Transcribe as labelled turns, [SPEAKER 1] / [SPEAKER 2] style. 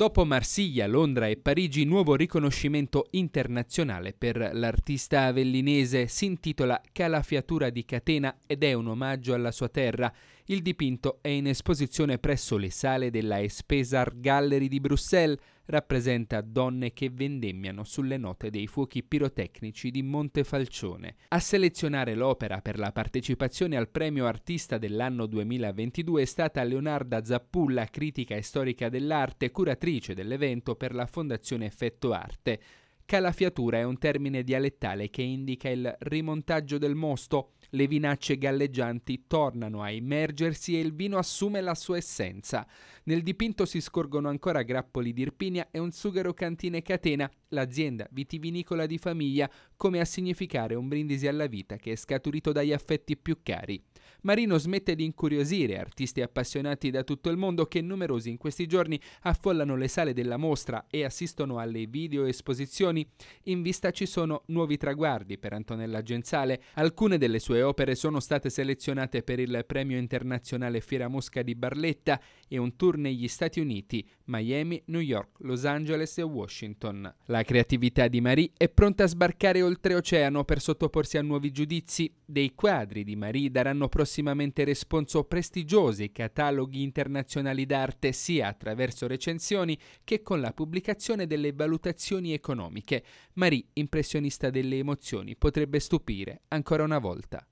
[SPEAKER 1] Dopo Marsiglia, Londra e Parigi, nuovo riconoscimento internazionale per l'artista avellinese si intitola Calafiatura di Catena ed è un omaggio alla sua terra il dipinto è in esposizione presso le sale della Espesar Gallery di Bruxelles, rappresenta donne che vendemmiano sulle note dei fuochi pirotecnici di Montefalcione. A selezionare l'opera per la partecipazione al premio artista dell'anno 2022 è stata Leonarda Zappulla, critica e storica dell'arte, curatrice dell'evento per la Fondazione Effetto Arte. Calafiatura è un termine dialettale che indica il rimontaggio del mosto, le vinacce galleggianti tornano a immergersi e il vino assume la sua essenza. Nel dipinto si scorgono ancora grappoli di Irpinia e un sughero cantine catena, l'azienda vitivinicola di famiglia, come a significare un brindisi alla vita che è scaturito dagli affetti più cari. Marino smette di incuriosire artisti appassionati da tutto il mondo che numerosi in questi giorni affollano le sale della mostra e assistono alle video esposizioni anni, in vista ci sono nuovi traguardi per Antonella Genzale. Alcune delle sue opere sono state selezionate per il Premio Internazionale Fiera Mosca di Barletta e un tour negli Stati Uniti, Miami, New York, Los Angeles e Washington. La creatività di Marie è pronta a sbarcare oltreoceano per sottoporsi a nuovi giudizi. Dei quadri di Marie daranno prossimamente responso prestigiosi cataloghi internazionali d'arte sia attraverso recensioni che con la pubblicazione delle valutazioni economiche perché Marie, impressionista delle emozioni, potrebbe stupire ancora una volta.